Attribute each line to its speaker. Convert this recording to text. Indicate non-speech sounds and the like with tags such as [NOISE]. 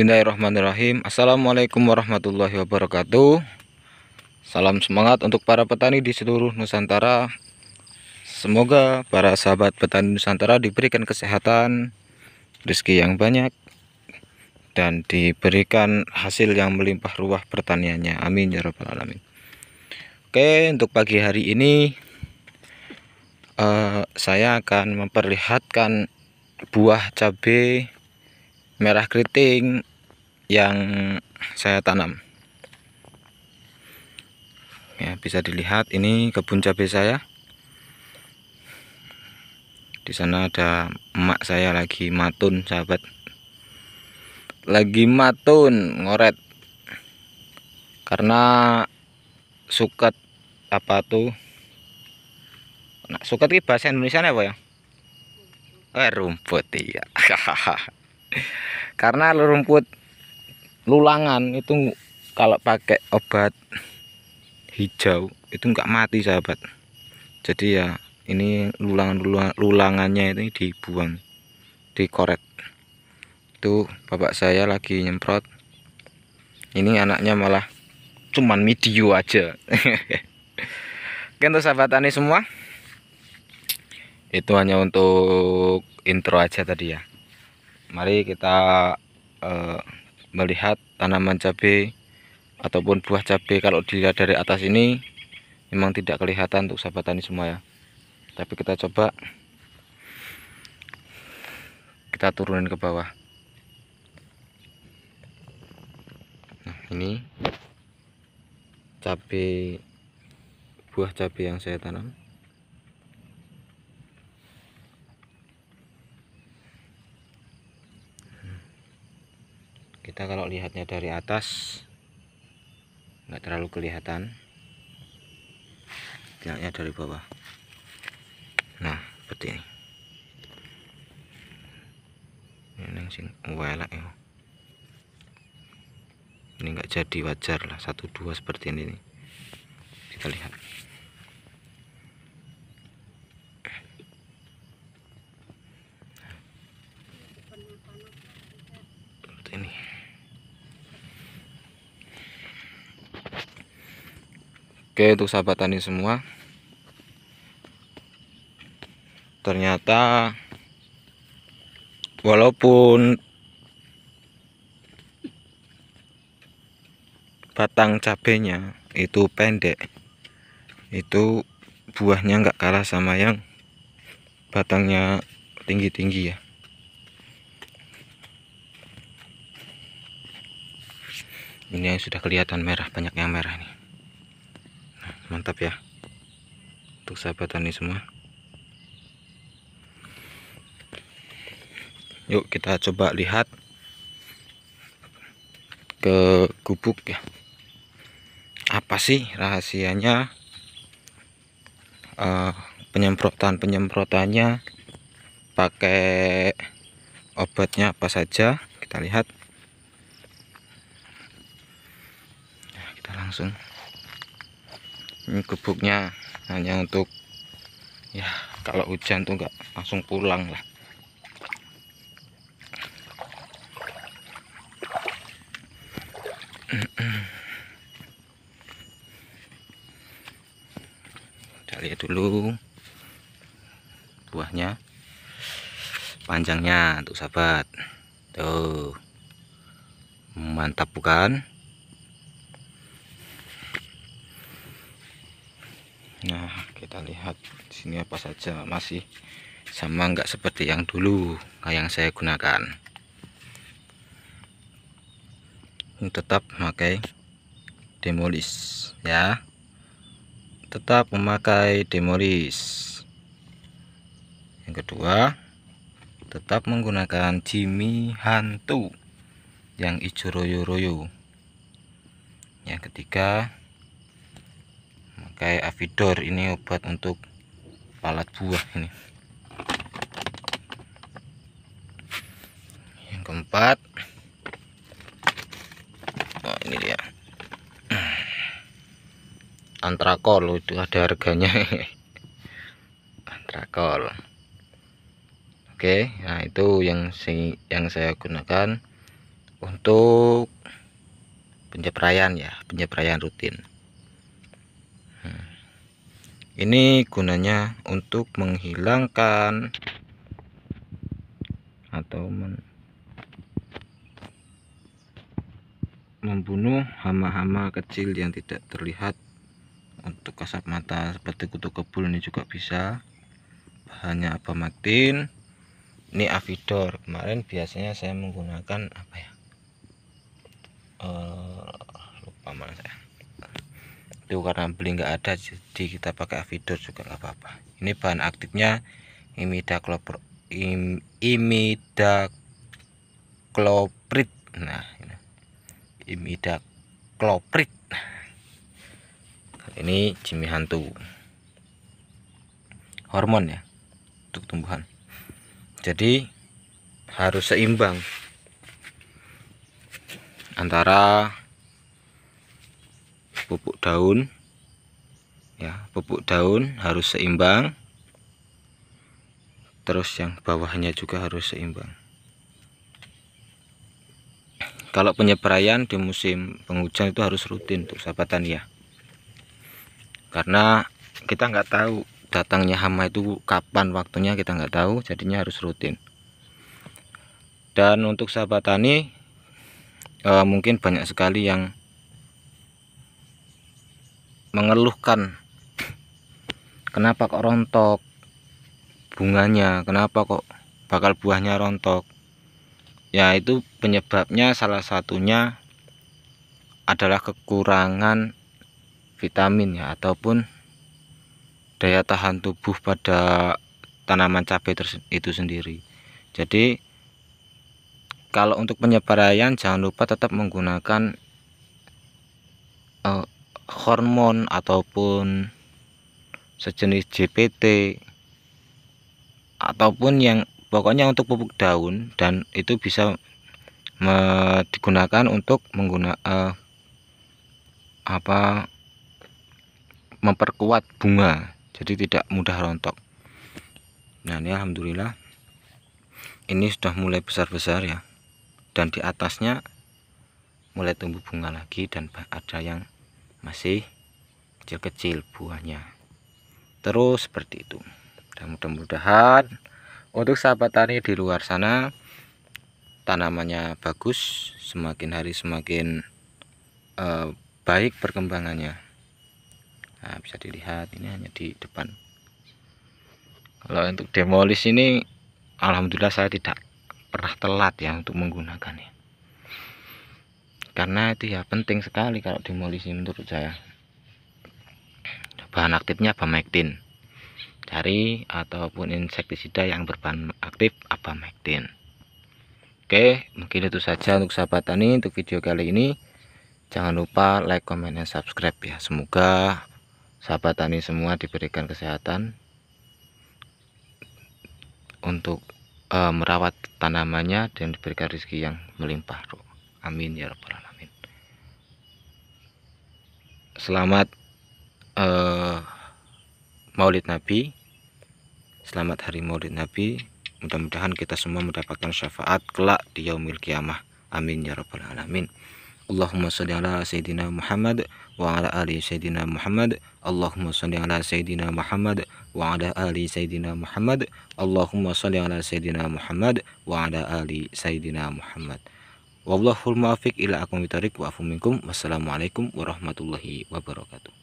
Speaker 1: Bismillahirrahmanirrahim Assalamualaikum warahmatullahi wabarakatuh Salam semangat untuk para petani di seluruh Nusantara Semoga para sahabat petani Nusantara diberikan kesehatan rezeki yang banyak Dan diberikan hasil yang melimpah ruah pertaniannya Amin ya rabbal alamin Oke untuk pagi hari ini uh, Saya akan memperlihatkan buah cabai merah keriting yang saya tanam ya bisa dilihat ini kebun cabai saya di sana ada emak saya lagi matun sahabat lagi matun ngoret karena suket apa tuh nah, suket ini bahasa Indonesia apa ya eh rumput iya [LAUGHS] karena rumput lulangan itu kalau pakai obat hijau itu enggak mati sahabat jadi ya ini lulangan lulangannya ini dibuang dikorek itu bapak saya lagi nyemprot ini anaknya malah cuman video aja [LAUGHS] oke sahabat tani semua itu hanya untuk intro aja tadi ya mari kita uh, melihat tanaman cabai ataupun buah cabai kalau dilihat dari atas ini memang tidak kelihatan untuk sahabat tani semua ya tapi kita coba kita turunin ke bawah nah ini cabai buah cabai yang saya tanam kita kalau lihatnya dari atas nggak terlalu kelihatan lihatnya dari bawah nah seperti ini ini sing welek ya ini nggak jadi wajar lah satu dua seperti ini kita lihat Oke untuk sahabat tani semua Ternyata Walaupun Batang cabenya itu pendek Itu buahnya nggak kalah sama yang Batangnya tinggi-tinggi ya ini yang sudah kelihatan merah banyak yang merah nih mantap ya untuk sahabat tani semua yuk kita coba lihat ke gubuk ya apa sih rahasianya uh, eh, penyemprotan penyemprotannya pakai obatnya apa saja kita lihat ya, kita langsung ini gubuknya hanya untuk ya kalau hujan tuh nggak langsung pulang lah [CLEARS THROAT] kita lihat dulu buahnya panjangnya untuk sahabat tuh mantap bukan lihat di sini apa saja masih sama nggak seperti yang dulu yang saya gunakan ini tetap memakai demolis ya tetap memakai demolis yang kedua tetap menggunakan Jimmy hantu yang hijau royo-royo yang ketiga pakai avidor ini obat untuk palat buah ini yang keempat oh ini dia antrakol itu ada harganya [LAUGHS] antrakol oke nah itu yang si yang saya gunakan untuk penjepraian ya penjepraian rutin ini gunanya untuk menghilangkan atau men membunuh hama-hama kecil yang tidak terlihat untuk kasat mata seperti kutu kebul ini juga bisa bahannya matin ini avidor kemarin biasanya saya menggunakan apa ya uh, lupa mana saya itu karena beli nggak ada jadi kita pakai Avidor juga nggak apa-apa ini bahan aktifnya imidacloprid im, imidacloprid nah ini imidacloprid kloprit ini jimi hantu hormon ya untuk tumbuhan jadi harus seimbang antara pupuk daun ya pupuk daun harus seimbang terus yang bawahnya juga harus seimbang kalau penyeberaian di musim penghujan itu harus rutin untuk sahabat tani ya karena kita nggak tahu datangnya hama itu kapan waktunya kita nggak tahu jadinya harus rutin dan untuk sahabat tani e, eh, mungkin banyak sekali yang mengeluhkan kenapa kok rontok bunganya kenapa kok bakal buahnya rontok ya itu penyebabnya salah satunya adalah kekurangan vitamin ya ataupun daya tahan tubuh pada tanaman cabai itu sendiri jadi kalau untuk penyebaran jangan lupa tetap menggunakan hormon ataupun sejenis JPT ataupun yang pokoknya untuk pupuk daun dan itu bisa digunakan untuk menggunakan uh, eh, apa memperkuat bunga jadi tidak mudah rontok nah ini Alhamdulillah ini sudah mulai besar-besar ya dan di atasnya mulai tumbuh bunga lagi dan ada yang masih kecil-kecil buahnya terus seperti itu dan mudah-mudahan untuk sahabat tani di luar sana tanamannya bagus semakin hari semakin eh, baik perkembangannya nah, bisa dilihat ini hanya di depan kalau untuk demolis ini Alhamdulillah saya tidak pernah telat ya untuk menggunakannya karena itu ya penting sekali kalau demolisi menurut saya bahan aktifnya abamectin cari ataupun insektisida yang berbahan aktif abamectin oke mungkin itu saja untuk sahabat tani untuk video kali ini jangan lupa like comment dan subscribe ya semoga sahabat tani semua diberikan kesehatan untuk e, merawat tanamannya dan diberikan rezeki yang melimpah amin ya rabbal alamin selamat uh, Maulid Nabi selamat hari Maulid Nabi mudah-mudahan kita semua mendapatkan syafaat kelak di yaumil kiamah amin ya rabbal alamin Allahumma salli ala sayyidina Muhammad wa ala ali sayyidina Muhammad Allahumma salli ala sayyidina Muhammad wa ala ali sayyidina Muhammad Allahumma salli ala sayyidina Muhammad wa ala ali sayyidina Muhammad Wallahul muafiq ila akum wa afu minkum. Wassalamualaikum warahmatullahi wabarakatuh.